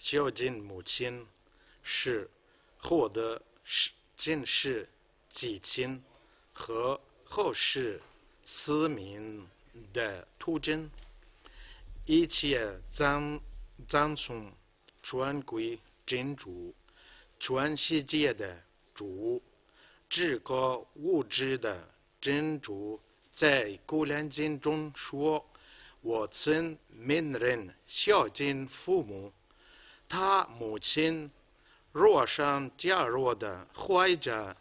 孝敬母亲是获得世进士、及亲和后世赐名的途径。一切赞赞颂传贵真主，全世界的主，至高无知的真主，在《古兰经》中说：“我曾命人孝敬父母。”他母亲弱身假弱的怀着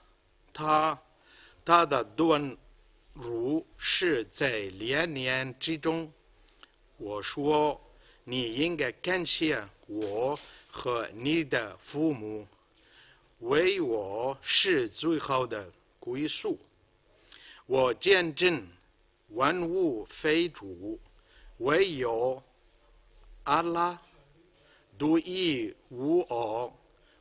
他，他的堕如是在连年之中。我说：“你应该感谢我和你的父母，为我是最好的归宿。”我见证万物非主，唯有阿拉。独一无二。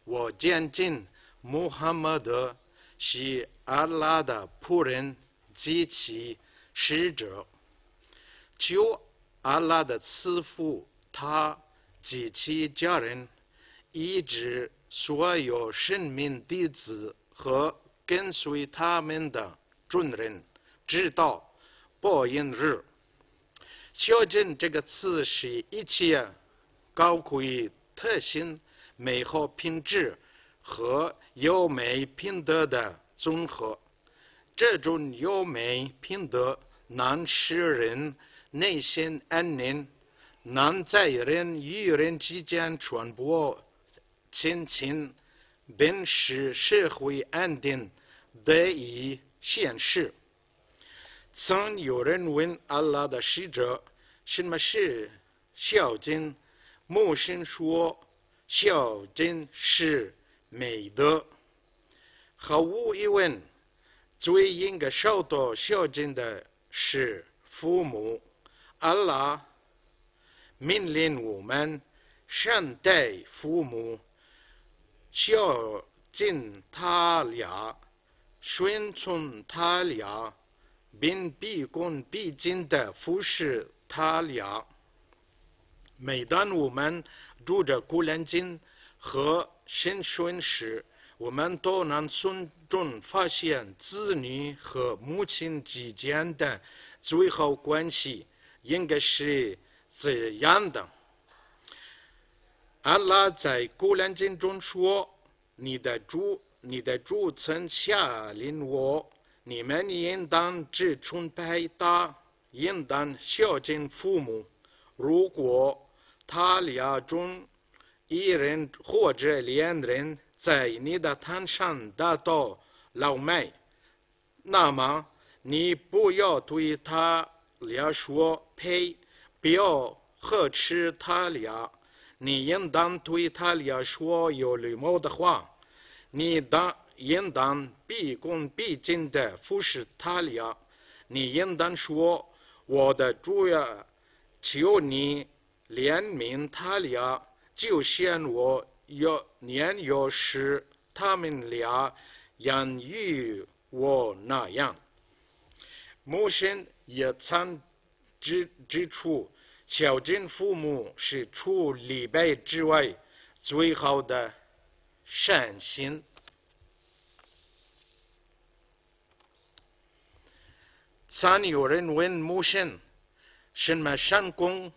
我坚信，穆罕默德是阿拉的仆人及其使者，求阿拉的赐福他及其家人，以及所有圣明弟子和跟随他们的众人，直到报应日。孝敬这个词是一切。高贵特性、美好品质和优美品德的综合。这种优美品德能使人内心安宁，能在人与人之间传播亲情，并使社会安定得以现实。曾有人问阿拉的使者：“什么是孝敬？”穆圣说：“孝敬是美德。”毫无疑问，最应该受到孝敬的是父母。阿拉命令我们善待父母，孝敬他俩，顺从他俩，并毕恭毕敬地服侍他俩。每当我们读着古兰经和新训时，我们都能从中发现子女和母亲之间的最好关系应该是怎样的。阿拉在古兰经中说：“你的主，你的主曾下令我，你们应当知从拜他，应当孝敬父母。如果”他俩中一人或者两人在你的摊上得到老美，那么你不要对他俩说“呸”，不要呵斥他俩，你应当对他俩说有礼貌的话，你当应当毕恭毕敬地服侍他俩，你应当说：“我的主要求你。”怜悯他俩就像我要年幼时，他们俩养育我那样。母亲也曾指指出，孝敬父母是除礼拜之外最好的善行。曾有人问母亲：“什么善功？”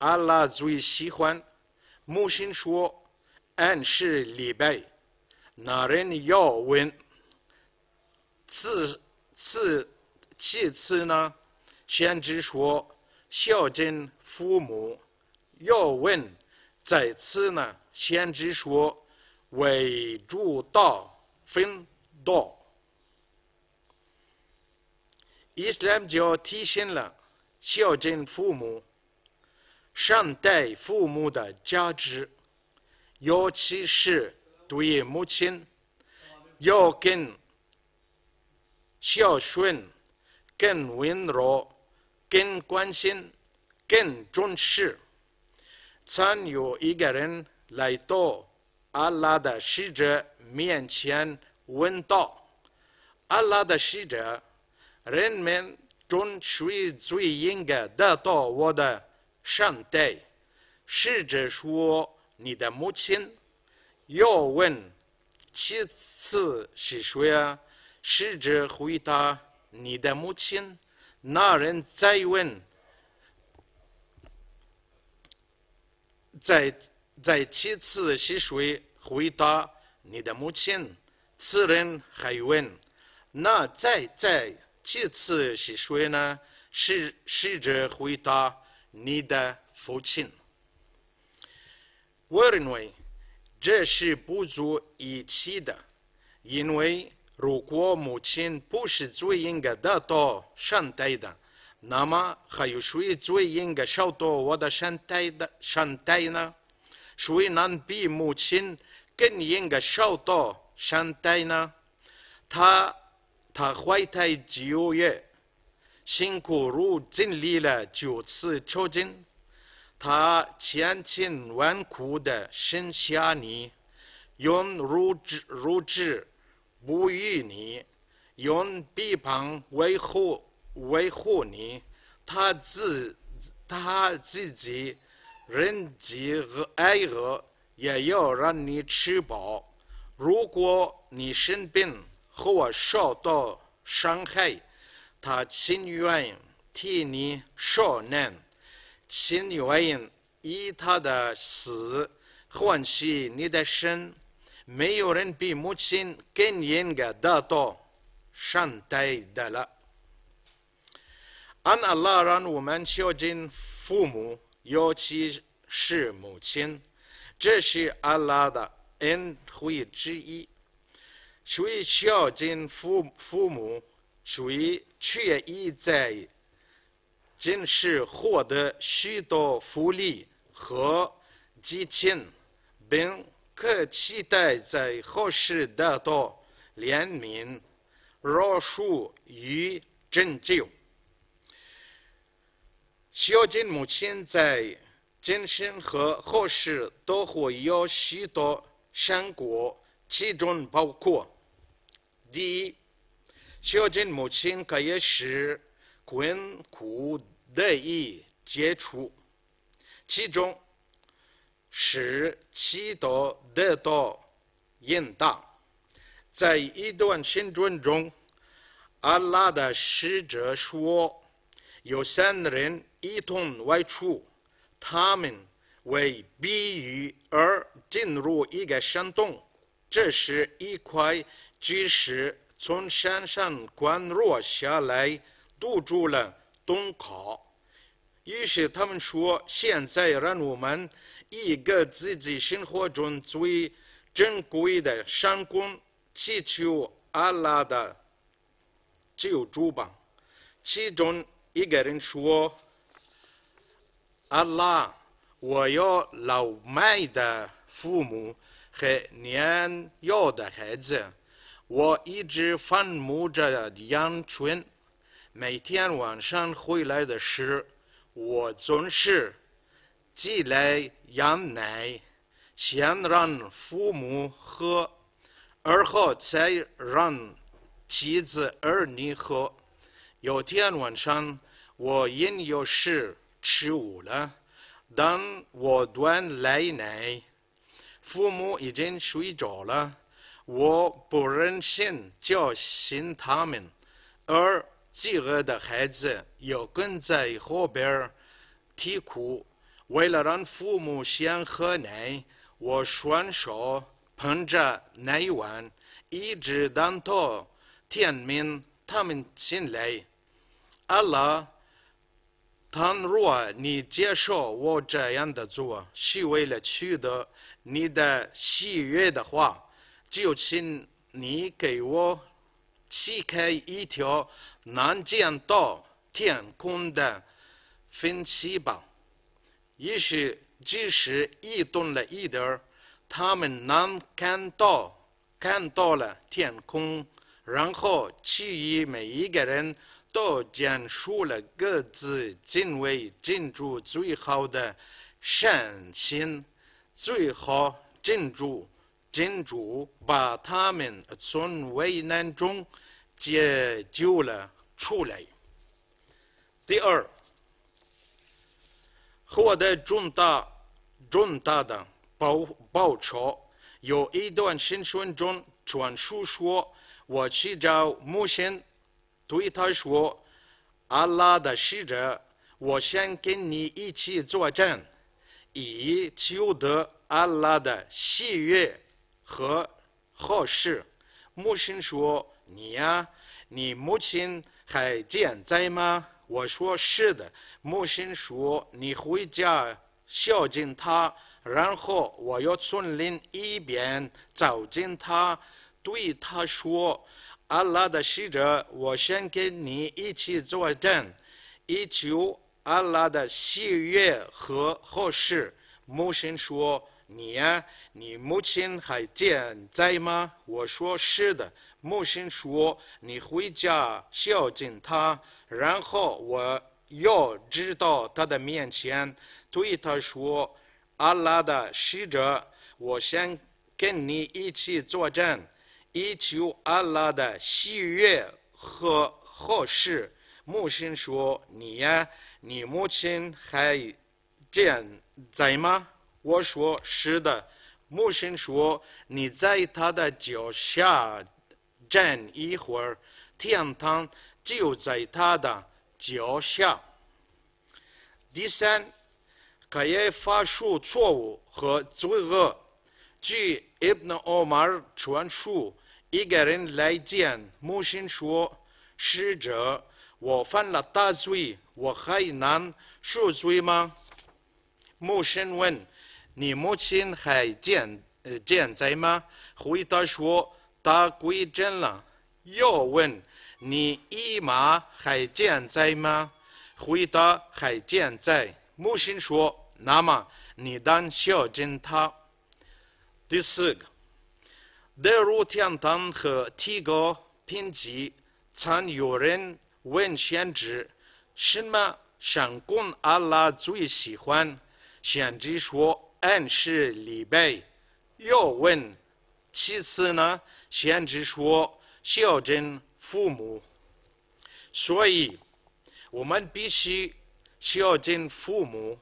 阿拉最喜欢，母亲说：“俺是李白。”那人要问：“次次其次呢？”先知说：“孝敬父母。”要问：“在此呢？”先知说：“为主道分道。”伊斯兰教提醒了孝敬父母。善待父母的价值，尤其是对母亲，要更孝顺、更温柔、更关心、更重视。曾有一个人来到阿拉的使者面前问道：“阿拉的使者，人们中谁最应该得到我的？”上帝，试着说：“你的母亲。”要问，其次是谁？啊？试着回答：“你的母亲。”那人再问：“再再其次是谁？”回答：“你的母亲。”此人还问：“那再再其次是谁呢？”试试着回答。你的父亲，我认为这是不足以期的，因为如果母亲不是最应该得到善待的，那么还有谁最应该受到我的善待的善待呢？谁能比母亲更应该受到善待呢？他他怀胎九月。辛苦如经历了九次抽筋，他千辛万苦的生下你，用乳汁乳汁哺育你，用臂膀维护维护你。他自他自己忍饥挨饿，也要让你吃饱。如果你生病或受到伤害，他情愿替你受难，情愿以他的死换取你的生，没有人比母亲更应该得到善待的了。安拉让我们孝敬父母，尤其是母亲，这是阿拉的恩惠之一。属于孝敬父父母，属于。却已在今世获得许多福利和激情，并可期待在后世得到怜悯、饶恕与拯救。孝敬母亲在今生和后世都会有许多善果，其中包括第一。孝敬母亲可以使困苦得以解除，其中使祈祷得到应答。在一段新传中，阿拉的使者说：“有三个人一同外出，他们为避雨而进入一个山洞，这是一块巨石。”从山上滚落下来，堵住了洞口。于是他们说：“现在让我们一个自己生活中最珍贵的山工祈求阿拉的救助吧。”其中一个人说：“阿拉，我要老迈的父母和年幼的孩子。”我一直放牧着羊群，每天晚上回来的时候，我总是挤来羊奶，先让父母喝，而后才让妻子儿女喝。有天晚上，我因有事迟误了，当我端来奶，父母已经睡着了。我不忍心叫醒他们，而饥饿的孩子又跟在后边儿啼哭。为了让父母先喝奶，我双手捧着奶碗，一直等到天明他们进来。阿拉，倘若你接受我这样的做是为了取得你的喜悦的话，就请你给我撕开一条能见到天空的缝隙吧。也许只是移动了一点儿，他们能看到，看到了天空，然后其余每一个人都讲述了各自敬畏、建筑最好的善心，最好建筑。真主把他们从危难中解救了出来。第二，获得重大重大的报报酬。有一段新闻中转述说：“我去找母亲，对他说：‘阿拉的使者，我先跟你一起作战，以求得阿拉的喜悦。’”和好事，母亲说：“你呀，你母亲还健在吗？”我说：“是的。”母亲说：“你回家孝敬她，然后我要从另一边走进她，对她说：‘阿拉的使者，我先跟你一起作证，以求阿拉的喜悦和好事。’”母亲说。你呀，你母亲还健在吗？我说是的。母亲说：“你回家孝敬她。”然后我要知道她的面前，对他说：“阿拉的使者，我先跟你一起作战，以求阿拉的喜悦和好事。”母亲说：“你呀，你母亲还健在吗？”我说是的，牧神说你在他的脚下站一会儿，天堂就在他的脚下。第三，可耶发出错误和罪恶。据埃普诺 m a 尔传说，一个人来见牧神说：“使者，我犯了大罪，我还能受罪吗？”牧神问。你母亲还健呃在吗？回答说：她归真了。又问：你姨妈还健在吗？回答：还健在。母亲说：那么你当孝敬她。第四个，德如天堂和提高品级，曾有人问先知：“什么上供阿拉最喜欢？先知说。暗示礼拜。要问，其次呢？先侄说孝敬父母，所以我们必须孝敬父母，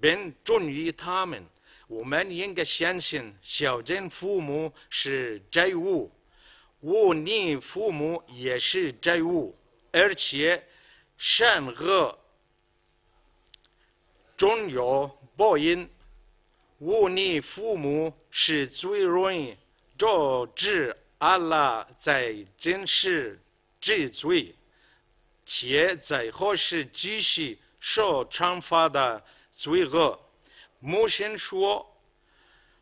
并忠于他们。我们应该相信，孝敬父母是债务，忤逆父母也是债务，而且善恶终有报应。忤逆父母是最容易招致阿拉在真实治罪，且在后世继续受惩罚的罪恶。母亲说，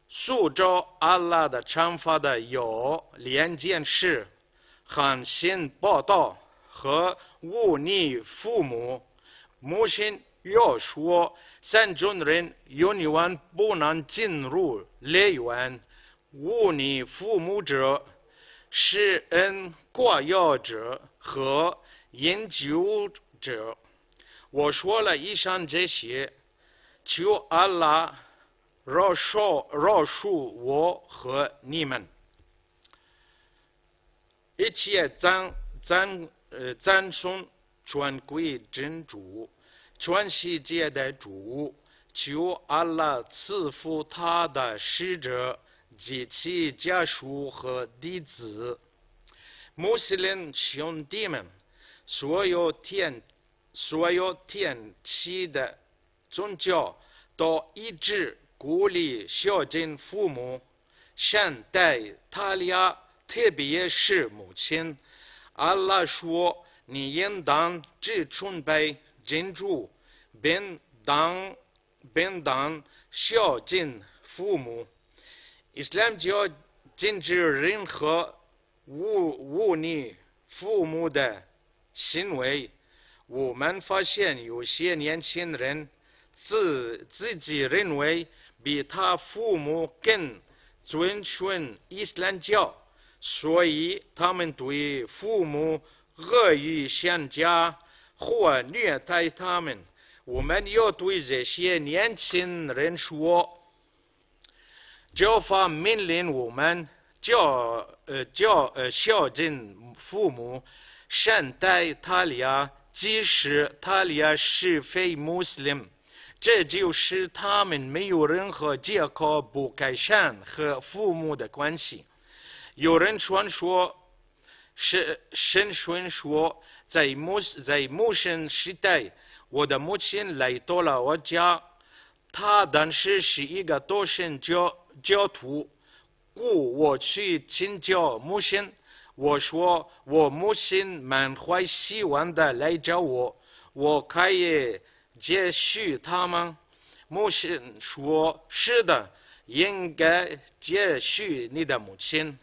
塑造阿拉的惩罚的有两件事：狠心报道和忤逆父母。母亲。要说山中人有你们不能进入乐园，无你父母者、施恩挂药者和饮酒者，我说了以上这些，求阿拉饶恕饶恕我和你们，一切赞赞呃赞颂尊贵真主。全世界的主求阿拉赐福他的使者及其家属和弟子，穆斯林兄弟们，所有天所有天启的宗教都一致鼓励孝敬父母，善待他俩，特别是母亲。阿拉说：“你应当只崇拜。”珍珠，并当并当孝敬父母。伊斯兰教禁止任何忤忤逆父母的行为。我们发现有些年轻人自自己认为比他父母更遵循伊斯兰教，所以他们对父母恶语相加。或虐待他们，我们要对这些年轻人说：教法命令我们教呃教呃孝敬父母，善待他俩，即使他俩是非穆斯林，这就是他们没有任何借口不改善和父母的关系。有人说说，神神说。在母在母生时代，我的母亲来到了我家。她当时是一个多神教教徒，故我去请教母亲。我说：“我母亲满怀希望的来找我，我可以接续她吗？”母亲说：“是的，应该接续你的母亲。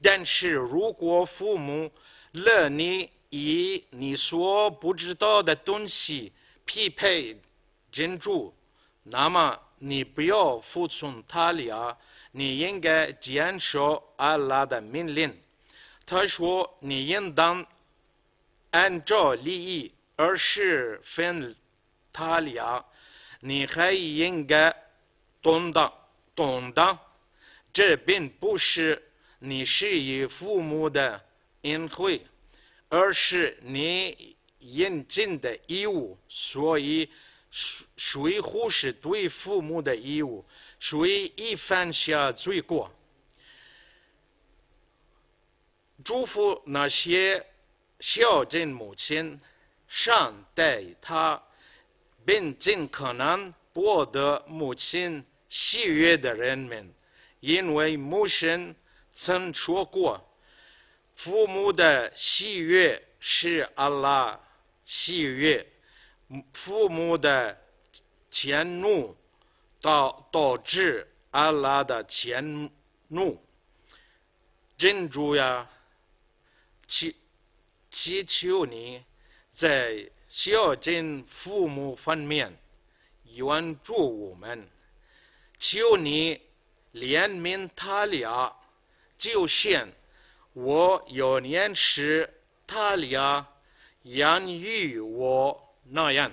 但是如果父母了你。”以你所不知道的东西匹配珍珠，那么你不要服从他俩，你应该坚守阿拉的命令。他说：“你应当按照利益，而是分他俩，你还应该懂得懂得，这并不是你是以父母的恩惠。”而是你应尽的义务，所以属于忽视对父母的义务。属于一犯下罪过，祝福那些孝敬母亲、善待她，并尽可能博得母亲喜悦的人们，因为母亲曾说过。父母的喜悦是阿拉喜悦，父母的迁怒导导致阿拉的迁怒，珍珠呀，祈祈求你，在孝敬父母方面援助我们，求你怜悯他俩，就像我幼年时，他俩养育我那样。